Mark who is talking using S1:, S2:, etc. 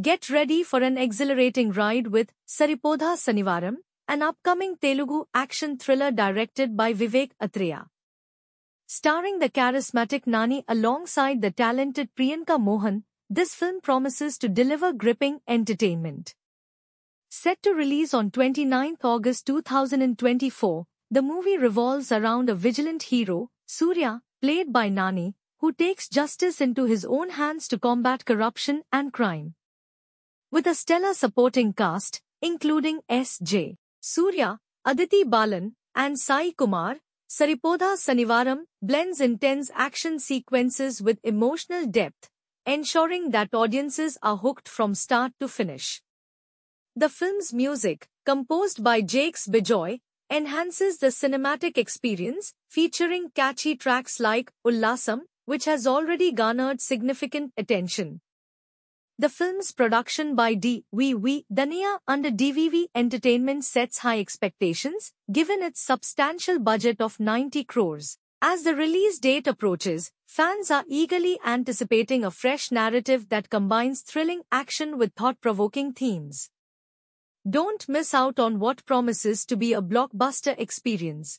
S1: Get ready for an exhilarating ride with Saripodha Sanivaram, an upcoming Telugu action thriller directed by Vivek Atreya. Starring the charismatic Nani alongside the talented Priyanka Mohan, this film promises to deliver gripping entertainment. Set to release on 29 August 2024, the movie revolves around a vigilant hero, Surya, played by Nani, who takes justice into his own hands to combat corruption and crime with a stellar supporting cast, including S.J. Surya, Aditi Balan, and Sai Kumar, Saripoda Sanivaram blends intense action sequences with emotional depth, ensuring that audiences are hooked from start to finish. The film's music, composed by Jakes Bijoy, enhances the cinematic experience, featuring catchy tracks like Ullasam, which has already garnered significant attention. The film's production by D.V.V. Dania under DVV Entertainment sets high expectations, given its substantial budget of 90 crores. As the release date approaches, fans are eagerly anticipating a fresh narrative that combines thrilling action with thought-provoking themes. Don't miss out on what promises to be a blockbuster experience.